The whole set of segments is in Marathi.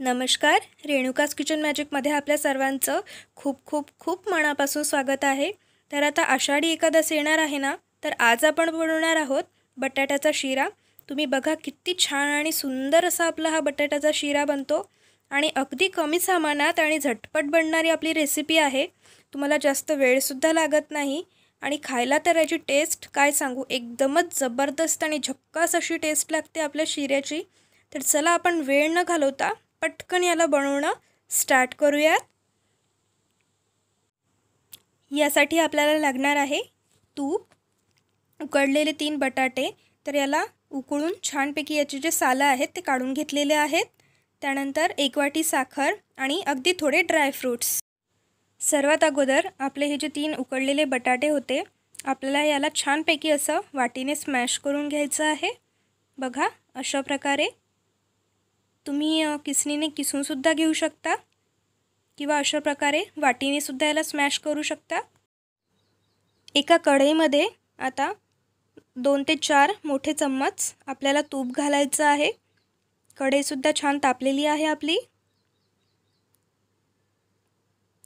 नमस्कार रेणुकास किचन मॅजिकमध्ये आपल्या सर्वांचं खूप खूप खूप मनापासून स्वागत आहे तर आता आषाढी एकादस येणार आहे ना तर आज आपण बनवणार आहोत बटाट्याचा शिरा तुम्ही बघा किती छान आणि सुंदर असा आपला हा बटाट्याचा शिरा बनतो आणि अगदी कमी सामानात आणि झटपट बनणारी आपली रेसिपी आहे तुम्हाला जास्त वेळसुद्धा लागत नाही आणि खायला तर याची टेस्ट काय सांगू एकदमच जबरदस्त आणि झक्कास अशी टेस्ट लागते आपल्या शिऱ्याची तर चला आपण वेळ न घालवता पटकन याला बनवणं स्टार्ट करूयात यासाठी आपल्याला लागणार आहे तूप उकडलेले तीन बटाटे तर याला उकळून छानपैकी याचे जे सालं आहेत ते काढून घेतलेले आहेत त्यानंतर एक वाटी साखर आणि अगदी थोडे ड्रायफ्रूट्स सर्वात अगोदर आपले हे जे तीन उकडलेले बटाटे होते आपल्याला याला छानपैकी असं वाटीने स्मॅश करून घ्यायचं आहे बघा अशा प्रकारे तुम्ही किसणीने किसूनसुद्धा घेऊ शकता किंवा अशा प्रकारे वाटीनेसुद्धा याला स्मॅश करू शकता एका कढईमध्ये आता दोन ते चार मोठे चम्मच आपल्याला तूप घालायचं आहे कढईसुद्धा छान तापलेली आहे आपली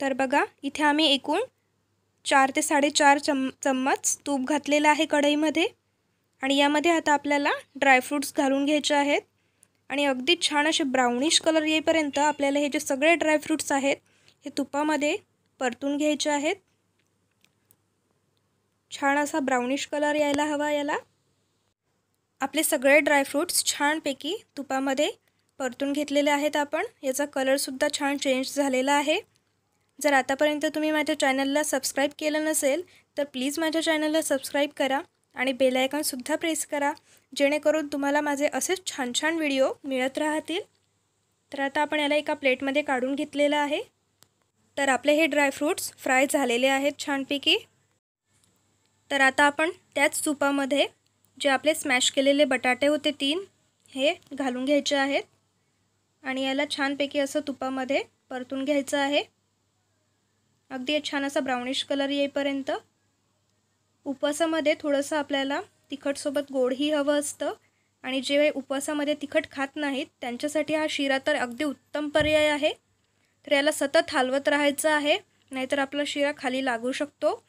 तर बघा इथे आम्ही एकूण चार ते साडेचार चम चम्मच तूप घातलेलं आहे कढईमध्ये आणि यामध्ये आता आपल्याला ड्रायफ्रूट्स घालून घ्यायचे आहेत आणि अगदी छान असे ब्राउनिश कलर येईपर्यंत आपल्याला हे जे सगळे ड्रायफ्रूट्स आहेत हे तुपामध्ये परतून घ्यायचे आहेत छान असा ब्राउनिश कलर यायला हवा याला आपले सगळे ड्रायफ्रूट्स छानपैकी तुपामध्ये परतून घेतलेले आहेत आपण याचा कलरसुद्धा छान चेंज झालेला आहे जर आतापर्यंत तुम्ही माझ्या चॅनलला सबस्क्राईब केलं नसेल तर प्लीज माझ्या चॅनलला सबस्क्राईब करा आणि बेलायकनसुद्धा प्रेस करा जेणेकरून तुम्हाला माझे असेच छान छान व्हिडिओ मिळत राहतील तर आता आपण याला एका प्लेटमध्ये काढून घेतलेलं आहे तर आपले हे ड्रायफ्रूट्स फ्राय झालेले आहेत छानपैकी तर आता आपण त्याच तुपामध्ये जे आपले स्मॅश केलेले बटाटे होते तीन हे घालून घ्यायचे आहेत आणि याला छानपैकी असं तुपामध्ये परतून घ्यायचं आहे अगदी छान असा ब्राउनिश कलर येईपर्यंत उपवासामध्ये थोडंसं आपल्याला तिखटसोबत गोडही हवं असतं आणि जे उपवासामध्ये तिखट खात नाहीत त्यांच्यासाठी हा शिरा तर अगदी उत्तम पर्याय आहे तर याला सतत हलवत राहायचं आहे नाहीतर आपला शिरा खाली लागू शकतो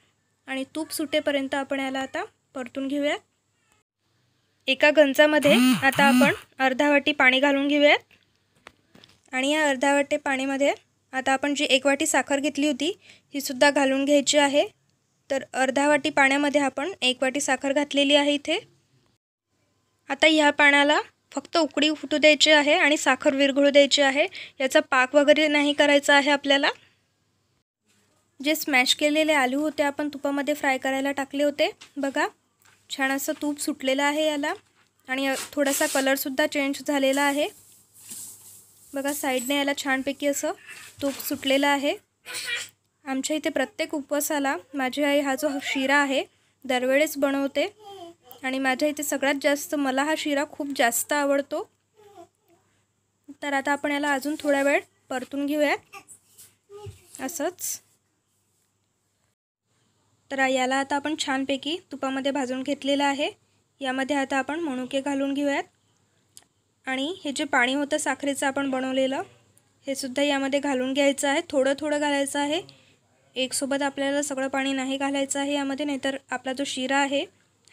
आणि तूप सुटेपर्यंत आपण याला आता परतून घेऊयात एका गंजामध्ये आता आपण अर्धा वाटी पाणी घालून घेऊयात आणि या अर्धा वाटी पाणीमध्ये आता आपण जी एक वाटी साखर घेतली होती ही सुद्धा घालून घ्यायची आहे तर अर्धा वाटी पाण्यामध्ये आपण एक वाटी साखर घातलेली आहे इथे आता ह्या पाण्याला फक्त उकडी फुटू द्यायची आहे आणि साखर विरघळू द्यायची आहे याचा पाक वगैरे नाही करायचा आहे आपल्याला जे स्मॅश केलेले आलू होते आपण तुपामध्ये फ्राय करायला टाकले होते बघा छान असं तूप सुटलेलं आहे याला आणि थोडासा कलरसुद्धा चेंज झालेला आहे बघा साईडने याला छानपैकी असं तूप सुटलेलं आहे आमच्या इथे प्रत्येक उपवासाला माझी आई हा जो शिरा आहे दरवेळेस बनवते आणि माझ्या इथे सगळ्यात जास्त मला हा शिरा खूप जास्त आवडतो तर आता आपण याला अजून थोडा वेळ परतून घेऊया असंच तर याला आता आपण छानपैकी तुपामध्ये भाजून घेतलेलं आहे यामध्ये आता आपण मणुके घालून घेऊयात आणि हे जे पाणी होतं साखरेचं आपण बनवलेलं हे सुद्धा यामध्ये घालून घ्यायचं आहे थोडं थोडं घालायचं आहे एकसोबत आपल्याला सगळं पाणी नाही घालायचं आहे यामध्ये नाहीतर आपला जो शिरा आहे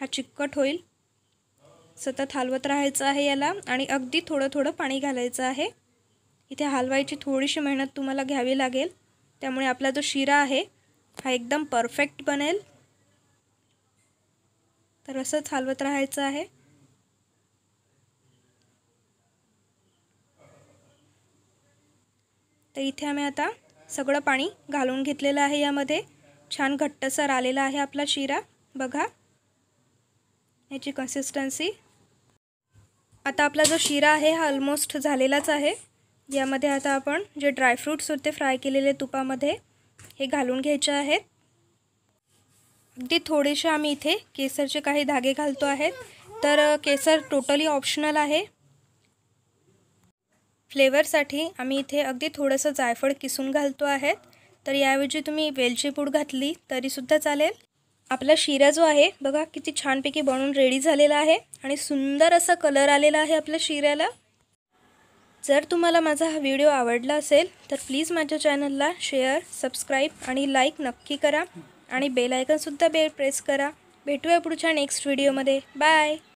हा चिकट होईल सतत हलवत राहायचं आहे याला आणि अगदी थोडं थोडं पाणी घालायचं आहे इथे हलवायची थोडीशी मेहनत तुम्हाला घ्यावी लागेल त्यामुळे आपला जो शिरा आहे हा एकदम परफेक्ट बनेल तर असंच हलवत राहायचं आहे तर इथे आम्ही आता सगळं पाणी घालून घेतलेलं आहे यामध्ये छान घट्टसर आलेला आहे आपला शिरा बघा याची कन्सिस्टन्सी आता आपला जो शिरा आहे हा ऑलमोस्ट झालेलाच आहे यामध्ये आता आपण जे ड्रायफ्रूट्स होते फ्राय केलेले तुपामध्ये हे घालून घ्यायचे आहेत अगदी थोडेसे आम्ही इथे केसरचे काही धागे घालतो आहेत तर केसर टोटली ऑप्शनल आहे फ्लेवरसाठी आम्ही इथे अगदी थोडंसं जायफळ किसून घालतो आहेत तर याऐवजी तुम्ही वेलची पूड घातली तरीसुद्धा चालेल आपला शिरा जो आहे बघा किती छानपैकी बनून रेडी झालेला आहे आणि सुंदर असा कलर आलेला आहे आपल्या शिऱ्याला जर तुम्हाला माझा हा व्हिडिओ आवडला असेल तर प्लीज माझ्या चॅनलला शेअर सबस्क्राईब आणि लाईक नक्की करा आणि बेलायकनसुद्धा बेल प्रेस करा भेटूया पुढच्या नेक्स्ट व्हिडिओमध्ये बाय